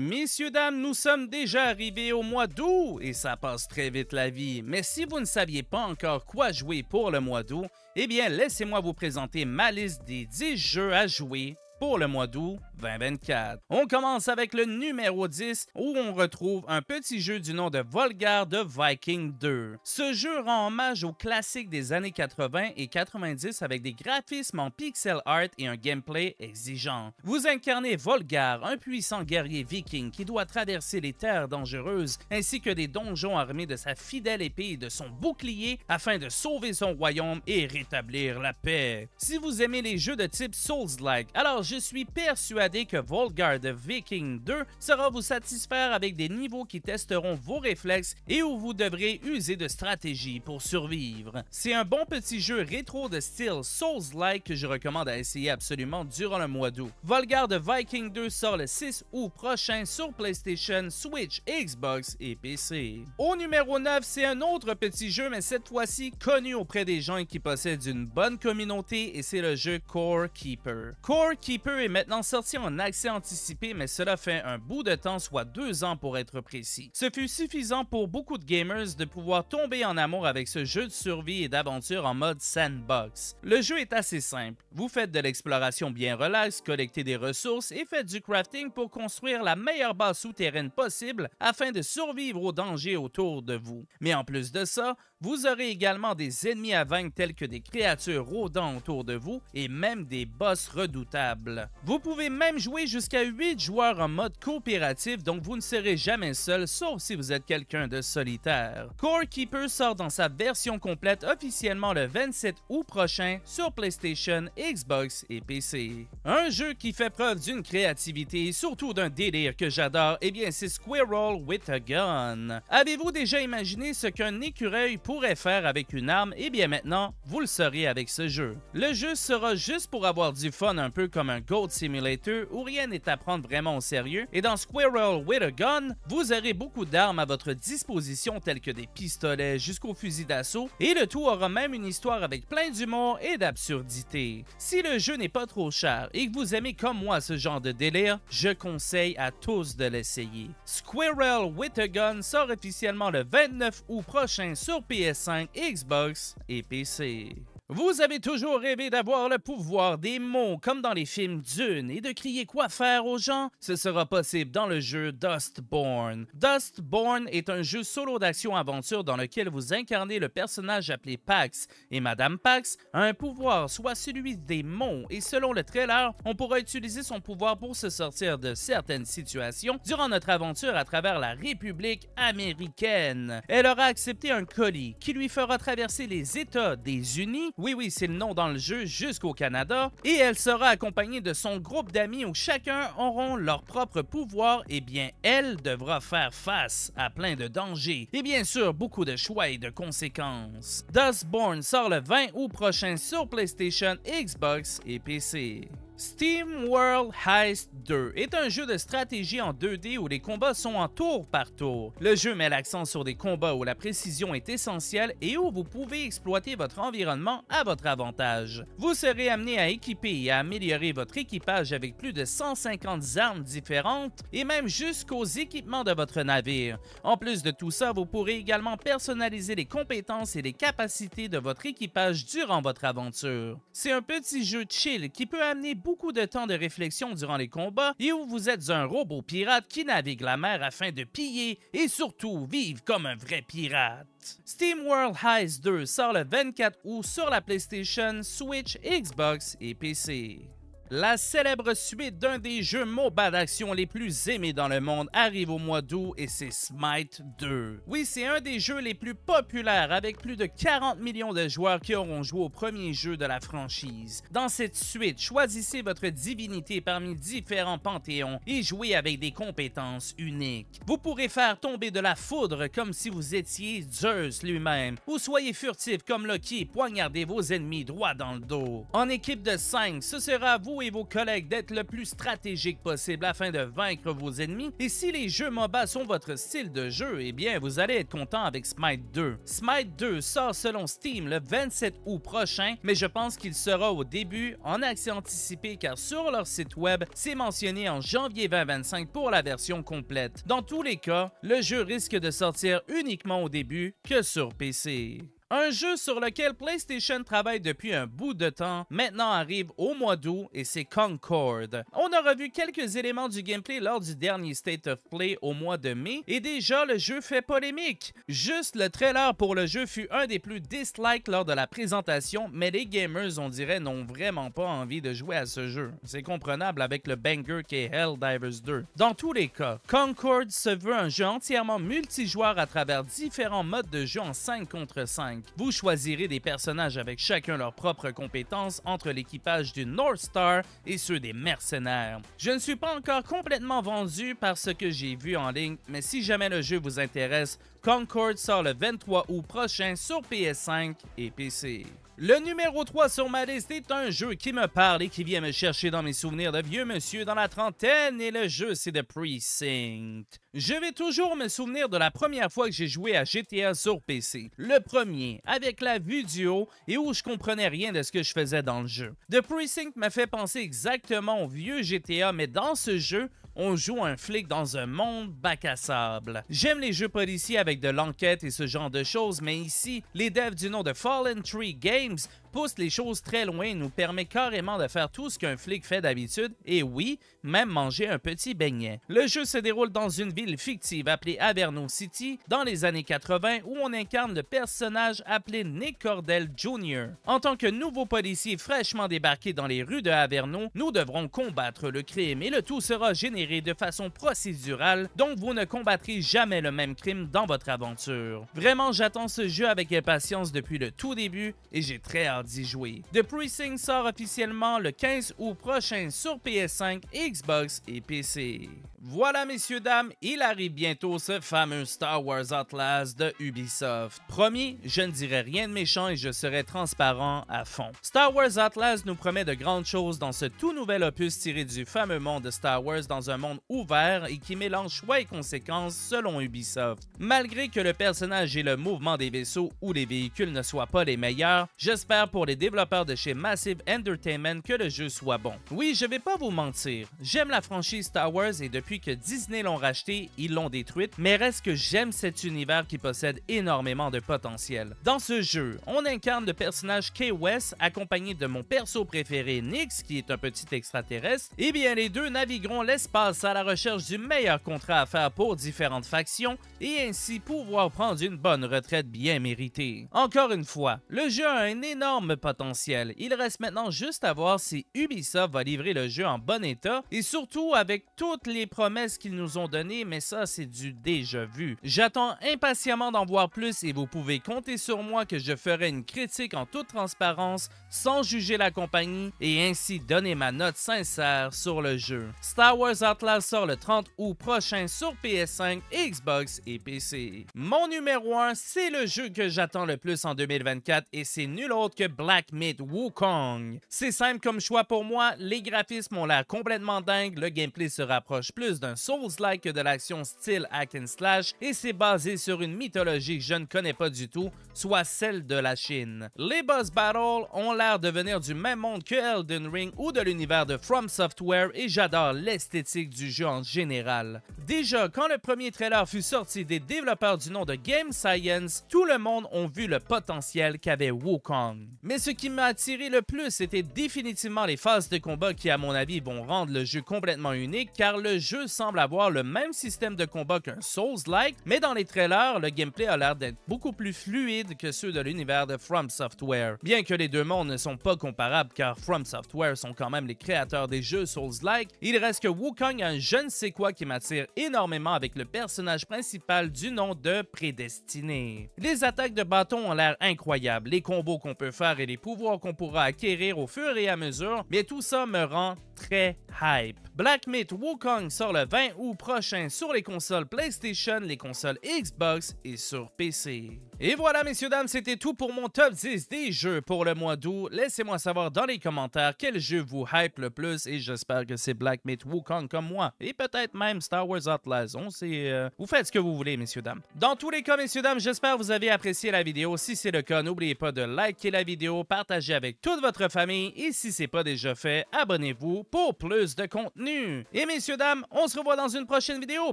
Messieurs, dames, nous sommes déjà arrivés au mois d'août et ça passe très vite la vie. Mais si vous ne saviez pas encore quoi jouer pour le mois d'août, eh bien laissez-moi vous présenter ma liste des 10 jeux à jouer pour le mois d'août 2024. On commence avec le numéro 10 où on retrouve un petit jeu du nom de Volgar de Viking 2. Ce jeu rend hommage aux classiques des années 80 et 90 avec des graphismes en pixel art et un gameplay exigeant. Vous incarnez Volgar, un puissant guerrier viking qui doit traverser les terres dangereuses ainsi que des donjons armés de sa fidèle épée et de son bouclier afin de sauver son royaume et rétablir la paix. Si vous aimez les jeux de type Souls-like, alors je suis persuadé que que The Viking 2 sera vous satisfaire avec des niveaux qui testeront vos réflexes et où vous devrez user de stratégie pour survivre. C'est un bon petit jeu rétro de style Souls-like que je recommande à essayer absolument durant le mois d'août. The Viking 2 sort le 6 août prochain sur PlayStation, Switch, Xbox et PC. Au numéro 9, c'est un autre petit jeu, mais cette fois-ci connu auprès des gens qui possède une bonne communauté et c'est le jeu Core Keeper. Core Keeper est maintenant sorti accès anticipé, mais cela fait un bout de temps, soit deux ans pour être précis. Ce fut suffisant pour beaucoup de gamers de pouvoir tomber en amour avec ce jeu de survie et d'aventure en mode sandbox. Le jeu est assez simple. Vous faites de l'exploration bien relax, collectez des ressources et faites du crafting pour construire la meilleure base souterraine possible afin de survivre aux dangers autour de vous. Mais en plus de ça, vous aurez également des ennemis à vaincre tels que des créatures rôdant autour de vous et même des boss redoutables. Vous pouvez même jouer jusqu'à 8 joueurs en mode coopératif donc vous ne serez jamais seul sauf si vous êtes quelqu'un de solitaire. Core Keeper sort dans sa version complète officiellement le 27 août prochain sur PlayStation, Xbox et PC. Un jeu qui fait preuve d'une créativité et surtout d'un délire que j'adore, eh bien c'est Squirrel with a Gun. Avez-vous déjà imaginé ce qu'un écureuil pourrait faire avec une arme, et eh bien maintenant, vous le saurez avec ce jeu. Le jeu sera juste pour avoir du fun un peu comme un gold Simulator où rien n'est à prendre vraiment au sérieux, et dans Squirrel with a Gun, vous aurez beaucoup d'armes à votre disposition telles que des pistolets jusqu'aux fusils d'assaut, et le tout aura même une histoire avec plein d'humour et d'absurdité. Si le jeu n'est pas trop cher et que vous aimez comme moi ce genre de délire, je conseille à tous de l'essayer. Squirrel with a Gun sort officiellement le 29 août prochain sur PC PS5, Xbox et PC. Vous avez toujours rêvé d'avoir le pouvoir des mots comme dans les films Dune et de crier quoi faire aux gens Ce sera possible dans le jeu Dustborn. Dustborn est un jeu solo d'action-aventure dans lequel vous incarnez le personnage appelé Pax et Madame Pax a un pouvoir soit celui des mots et selon le trailer, on pourra utiliser son pouvoir pour se sortir de certaines situations durant notre aventure à travers la République américaine. Elle aura accepté un colis qui lui fera traverser les États des Unis oui oui c'est le nom dans le jeu jusqu'au Canada, et elle sera accompagnée de son groupe d'amis où chacun auront leur propre pouvoir, et eh bien elle devra faire face à plein de dangers, et bien sûr beaucoup de choix et de conséquences. Dustborn sort le 20 août prochain sur PlayStation, Xbox et PC. Steam World Heist 2 est un jeu de stratégie en 2D où les combats sont en tour par tour. Le jeu met l'accent sur des combats où la précision est essentielle et où vous pouvez exploiter votre environnement à votre avantage. Vous serez amené à équiper et à améliorer votre équipage avec plus de 150 armes différentes et même jusqu'aux équipements de votre navire. En plus de tout ça, vous pourrez également personnaliser les compétences et les capacités de votre équipage durant votre aventure. C'est un petit jeu chill qui peut amener beaucoup de temps de réflexion durant les combats et où vous êtes un robot pirate qui navigue la mer afin de piller et surtout vivre comme un vrai pirate. Steam World Heist 2 sort le 24 août sur la PlayStation, Switch, Xbox et PC. La célèbre suite d'un des jeux MOBA d'action les plus aimés dans le monde arrive au mois d'août et c'est Smite 2. Oui, c'est un des jeux les plus populaires avec plus de 40 millions de joueurs qui auront joué au premier jeu de la franchise. Dans cette suite, choisissez votre divinité parmi différents panthéons et jouez avec des compétences uniques. Vous pourrez faire tomber de la foudre comme si vous étiez Zeus lui-même ou soyez furtif comme Loki et poignardez vos ennemis droit dans le dos. En équipe de 5, ce sera vous et vos collègues d'être le plus stratégique possible afin de vaincre vos ennemis. Et si les jeux MOBA sont votre style de jeu, eh bien vous allez être content avec Smite 2. Smite 2 sort selon Steam le 27 août prochain, mais je pense qu'il sera au début en accès anticipé car sur leur site web, c'est mentionné en janvier 2025 pour la version complète. Dans tous les cas, le jeu risque de sortir uniquement au début que sur PC. Un jeu sur lequel PlayStation travaille depuis un bout de temps, maintenant arrive au mois d'août et c'est Concord. On a revu quelques éléments du gameplay lors du dernier State of Play au mois de mai et déjà le jeu fait polémique. Juste le trailer pour le jeu fut un des plus dislikes lors de la présentation, mais les gamers, on dirait, n'ont vraiment pas envie de jouer à ce jeu. C'est comprenable avec le banger qu'est Helldivers 2. Dans tous les cas, Concord se veut un jeu entièrement multijoueur à travers différents modes de jeu en 5 contre 5. Vous choisirez des personnages avec chacun leurs propres compétences entre l'équipage du North Star et ceux des mercenaires. Je ne suis pas encore complètement vendu par ce que j'ai vu en ligne, mais si jamais le jeu vous intéresse, Concord sort le 23 août prochain sur PS5 et PC. Le numéro 3 sur ma liste est un jeu qui me parle et qui vient me chercher dans mes souvenirs de vieux monsieur dans la trentaine et le jeu c'est The Precinct. Je vais toujours me souvenir de la première fois que j'ai joué à GTA sur PC. Le premier, avec la vue du haut et où je comprenais rien de ce que je faisais dans le jeu. The Precinct m'a fait penser exactement au vieux GTA mais dans ce jeu, on joue un flic dans un monde bac à sable. J'aime les jeux policiers avec de l'enquête et ce genre de choses, mais ici, les devs du nom de Fallen Tree Games poussent les choses très loin et nous permet carrément de faire tout ce qu'un flic fait d'habitude, et oui, même manger un petit beignet. Le jeu se déroule dans une ville fictive appelée Averno City dans les années 80 où on incarne le personnage appelé Nick Cordell Jr. En tant que nouveau policier fraîchement débarqué dans les rues de Averno, nous devrons combattre le crime et le tout sera généré de façon procédurale, donc vous ne combattrez jamais le même crime dans votre aventure. Vraiment, j'attends ce jeu avec impatience depuis le tout début et j'ai très hâte d'y jouer. The Precinct sort officiellement le 15 août prochain sur PS5, Xbox et PC. Voilà, messieurs, dames, il arrive bientôt ce fameux Star Wars Atlas de Ubisoft. Promis, je ne dirai rien de méchant et je serai transparent à fond. Star Wars Atlas nous promet de grandes choses dans ce tout nouvel opus tiré du fameux monde de Star Wars dans un monde ouvert et qui mélange choix et conséquences selon Ubisoft. Malgré que le personnage et le mouvement des vaisseaux ou les véhicules ne soient pas les meilleurs, j'espère pour les développeurs de chez Massive Entertainment que le jeu soit bon. Oui, je vais pas vous mentir, j'aime la franchise Star Wars et depuis que Disney l'ont racheté, ils l'ont détruite, mais reste que j'aime cet univers qui possède énormément de potentiel. Dans ce jeu, on incarne le personnage Kay West accompagné de mon perso préféré Nyx, qui est un petit extraterrestre, et eh bien les deux navigueront l'espace à la recherche du meilleur contrat à faire pour différentes factions et ainsi pouvoir prendre une bonne retraite bien méritée. Encore une fois, le jeu a un énorme potentiel. Il reste maintenant juste à voir si Ubisoft va livrer le jeu en bon état et surtout avec toutes les promesses qu'ils nous ont données, mais ça, c'est du déjà vu. J'attends impatiemment d'en voir plus et vous pouvez compter sur moi que je ferai une critique en toute transparence, sans juger la compagnie et ainsi donner ma note sincère sur le jeu. Star Wars Atlas sort le 30 août prochain sur PS5, Xbox et PC. Mon numéro 1, c'est le jeu que j'attends le plus en 2024 et c'est nul autre que Black Myth Wukong. C'est simple comme choix pour moi, les graphismes ont l'air complètement dingue, le gameplay se rapproche plus d'un Souls-like que de l'action style hack and slash et c'est basé sur une mythologie que je ne connais pas du tout, soit celle de la Chine. Les boss battles ont l'air de venir du même monde que Elden Ring ou de l'univers de From Software et j'adore l'esthétique du jeu en général. Déjà, quand le premier trailer fut sorti des développeurs du nom de Game Science, tout le monde ont vu le potentiel qu'avait Wukong. Mais ce qui m'a attiré le plus, c'était définitivement les phases de combat qui, à mon avis, vont rendre le jeu complètement unique car le jeu semble avoir le même système de combat qu'un Souls-like, mais dans les trailers, le gameplay a l'air d'être beaucoup plus fluide que ceux de l'univers de From Software. Bien que les deux mondes ne sont pas comparables car From Software sont quand même les créateurs des jeux Souls-like, il reste que Wukong a un je ne sais quoi qui m'attire énormément avec le personnage principal du nom de Prédestiné. Les attaques de bâton ont l'air incroyables, les combos qu'on peut faire et les pouvoirs qu'on pourra acquérir au fur et à mesure, mais tout ça me rend très hype. Black Myth Wukong sort le 20 août prochain sur les consoles PlayStation, les consoles Xbox et sur PC. Et voilà, messieurs, dames, c'était tout pour mon top 10 des jeux pour le mois d'août. Laissez-moi savoir dans les commentaires quel jeu vous hype le plus et j'espère que c'est Black Myth Wukong comme moi et peut-être même Star Wars Outlaws. On sait, euh, vous faites ce que vous voulez, messieurs, dames. Dans tous les cas, messieurs, dames, j'espère que vous avez apprécié la vidéo. Si c'est le cas, n'oubliez pas de liker la vidéo, partager avec toute votre famille et si c'est pas déjà fait, abonnez-vous pour plus de contenu. Et messieurs, dames, on se revoit dans une prochaine vidéo.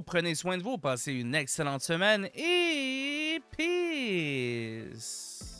Prenez soin de vous, passez une excellente semaine et peace! mais